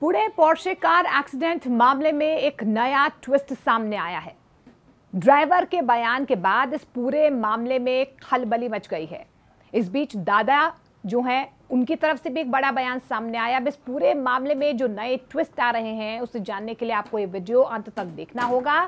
Pune Porsche car accident मामले में एक नया ट्विस्ट सामने आया है ड्राइवर के बयान के बाद इस पूरे मामले में खलबली मच गई है इस बीच दादा जो हैं उनकी तरफ से भी एक बड़ा बयान सामने आया अब इस पूरे मामले में जो नए ट्विस्ट आ रहे हैं उसे जानने के लिए आपको ये वीडियो अंत तक देखना होगा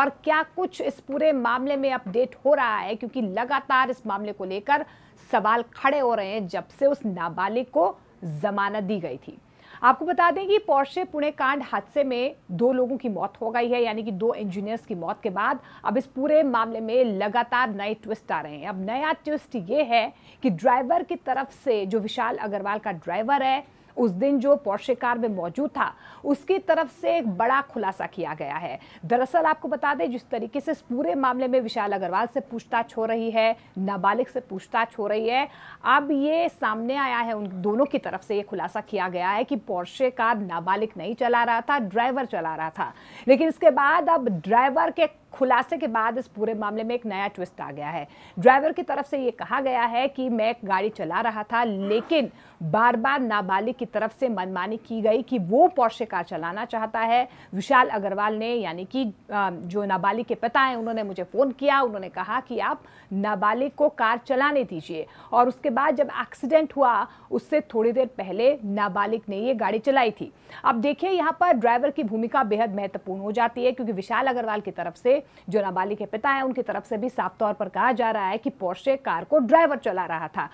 और क्या कुछ इस पूरे मामले में अपडेट हो रहा है क्योंकि लगातार इस मामले को लेकर सवाल खड़े हो रहे हैं जब से उस नाबालिग को जमानत दी गई थी आपको बता दें कि पोर्शे पुणे कांड हादसे में दो लोगों की मौत हो गई है यानी कि दो इंजीनियर्स की मौत के बाद अब इस पूरे मामले में लगातार नए ट्विस्ट आ रहे हैं अब नया ट्विस्ट ये है कि ड्राइवर की तरफ से जो विशाल अग्रवाल का ड्राइवर है उस दिन जो कार में मौजूद था उसकी तरफ से एक बड़ा खुलासा किया गया है दरअसल आपको बता दें जिस तरीके से इस पूरे मामले में विशाल अग्रवाल से पूछताछ हो रही है नाबालिग से पूछताछ हो रही है अब ये सामने आया है उन दोनों की तरफ से ये खुलासा किया गया है कि पोर्शे कार नाबालिग नहीं चला रहा था ड्राइवर चला रहा था लेकिन इसके बाद अब ड्राइवर के खुलासे के बाद इस पूरे मामले में एक नया ट्विस्ट आ गया है ड्राइवर की तरफ से ये कहा गया है कि मैं गाड़ी चला रहा था लेकिन बार बार नाबालिग की तरफ से मनमानी की गई कि वो पौषे कार चलाना चाहता है विशाल अग्रवाल ने यानी कि जो नाबालिग के पिता हैं उन्होंने मुझे फ़ोन किया उन्होंने कहा कि आप नाबालिग को कार चलाने दीजिए और उसके बाद जब एक्सीडेंट हुआ उससे थोड़ी देर पहले नाबालिग ने ये गाड़ी चलाई थी अब देखिए यहाँ पर ड्राइवर की भूमिका बेहद महत्वपूर्ण हो जाती है क्योंकि विशाल अग्रवाल की तरफ से जो नाबालिग के पिता है उनकी तरफ से भी साफ तौर पर कहा जा रहा है कि पोर्शे कार को ड्राइवर चला रहा था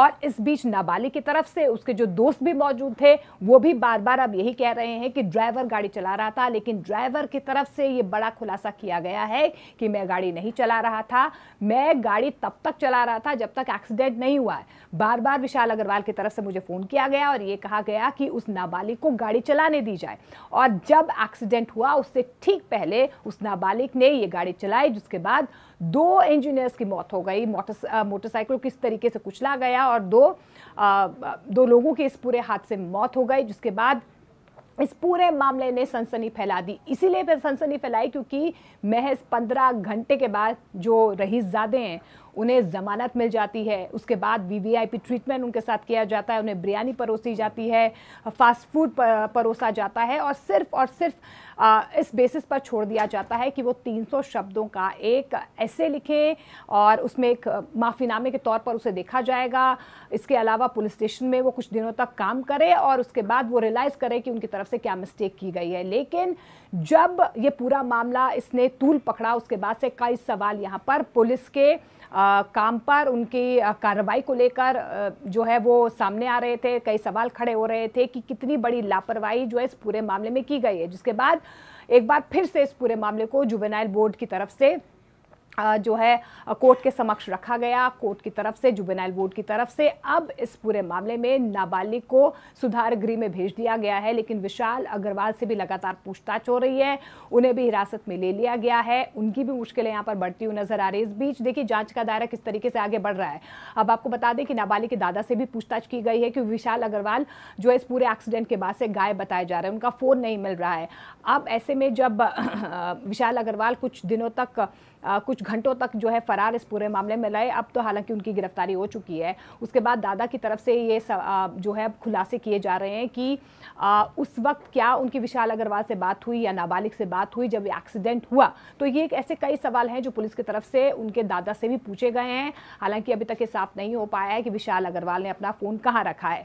और इस बीच नाबालिग की तरफ से उसके जो दोस्त भी मौजूद थे वो भी बार बार अब यही कह रहे हैं कि ड्राइवर गाड़ी चला रहा था लेकिन ड्राइवर की तरफ से ये बड़ा खुलासा किया गया है कि मैं गाड़ी नहीं चला रहा था मैं गाड़ी तब तक चला रहा था जब तक एक्सीडेंट नहीं हुआ है बार बार विशाल अग्रवाल की तरफ से मुझे फ़ोन किया गया और ये कहा गया कि उस नाबालिग को गाड़ी चलाने दी जाए और जब एक्सीडेंट हुआ उससे ठीक पहले उस नाबालिग ने ये गाड़ी चलाई जिसके बाद दो इंजीनियर्स की मौत हो गई मोटर मोटरसाइकिल किस तरीके से कुचला गया और दो आ, दो लोगों की इस पूरे हादसे में मौत हो गई जिसके बाद इस पूरे मामले ने सनसनी फैला दी इसीलिए फिर सनसनी फैलाई क्योंकि महज पंद्रह घंटे के बाद जो ज़ादे हैं उन्हें ज़मानत मिल जाती है उसके बाद वी ट्रीटमेंट उनके साथ किया जाता है उन्हें बिरयानी परोसी जाती है फास्ट फूड परोसा जाता है और सिर्फ और सिर्फ आ, इस बेसिस पर छोड़ दिया जाता है कि वो 300 शब्दों का एक ऐसे लिखें और उसमें एक माफ़ीनामे के तौर पर उसे देखा जाएगा इसके अलावा पुलिस स्टेशन में वो कुछ दिनों तक काम करे और उसके बाद वो रियलाइज़ करे कि उनकी तरफ से क्या मिस्टेक की गई है लेकिन जब ये पूरा मामला इसने तूल पकड़ा उसके बाद से कई सवाल यहाँ पर पुलिस के आ, काम पर उनकी कार्रवाई को लेकर जो है वो सामने आ रहे थे कई सवाल खड़े हो रहे थे कि कितनी बड़ी लापरवाही जो है इस पूरे मामले में की गई है जिसके बाद एक बार फिर से इस पूरे मामले को जुबेनाइल बोर्ड की तरफ से जो है कोर्ट के समक्ष रखा गया कोर्ट की तरफ से जुबेनाइल बोर्ड की तरफ से अब इस पूरे मामले में नाबालिग को सुधार गृह में भेज दिया गया है लेकिन विशाल अग्रवाल से भी लगातार पूछताछ हो रही है उन्हें भी हिरासत में ले लिया गया है उनकी भी मुश्किलें यहाँ पर बढ़ती हुई नजर आ रही है इस बीच देखिए जाँच का दायरा किस तरीके से आगे बढ़ रहा है अब आपको बता दें कि नाबालिग के दादा से भी पूछताछ की गई है कि विशाल अग्रवाल जो है इस पूरे एक्सीडेंट के बाद से गाय बताए जा रहे हैं उनका फ़ोन नहीं मिल रहा है अब ऐसे में जब विशाल अग्रवाल कुछ दिनों तक कुछ कुछ घंटों तक जो है फरार इस पूरे मामले में लाए अब तो हालांकि उनकी गिरफ्तारी हो चुकी है उसके बाद दादा की तरफ से ये जो है खुलासे किए जा रहे हैं कि उस वक्त क्या उनकी विशाल अग्रवाल से बात हुई या नाबालिग से बात हुई जब एक्सीडेंट हुआ तो ये ऐसे कई सवाल हैं जो पुलिस की तरफ से उनके दादा से भी पूछे गए हैं हालांकि अभी तक ये साफ नहीं हो पाया है कि विशाल अग्रवाल ने अपना फ़ोन कहाँ रखा है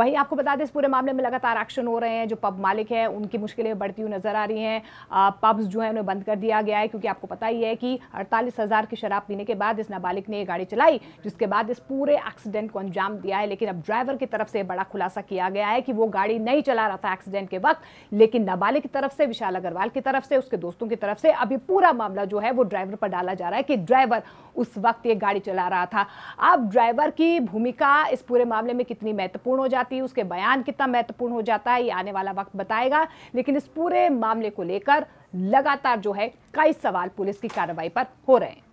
वहीं आपको बता दें इस पूरे मामले में लगातार एक्शन हो रहे हैं जो पब मालिक हैं उनकी मुश्किलें बढ़ती हुई नज़र आ रही हैं पब्स जो है उन्हें बंद कर दिया गया है क्योंकि आपको पता ही है कि हड़ताल पैंतालीस हज़ार की शराब पीने के बाद इस नाबालिग ने यह गाड़ी चलाई जिसके बाद इस पूरे एक्सीडेंट को अंजाम दिया है लेकिन अब ड्राइवर की तरफ से बड़ा खुलासा किया गया है कि वो गाड़ी नहीं चला रहा था एक्सीडेंट के वक्त लेकिन नाबालिग की तरफ से विशाल अग्रवाल की तरफ से उसके दोस्तों की तरफ से अभी पूरा मामला जो है वो ड्राइवर पर डाला जा रहा है कि ड्राइवर उस वक्त ये गाड़ी चला रहा था अब ड्राइवर की भूमिका इस पूरे मामले में कितनी महत्वपूर्ण हो जाती है उसके बयान कितना महत्वपूर्ण हो जाता है ये आने वाला वक्त बताएगा लेकिन इस पूरे मामले को लेकर लगातार जो है कई सवाल पुलिस की कार्रवाई पर हो रहे हैं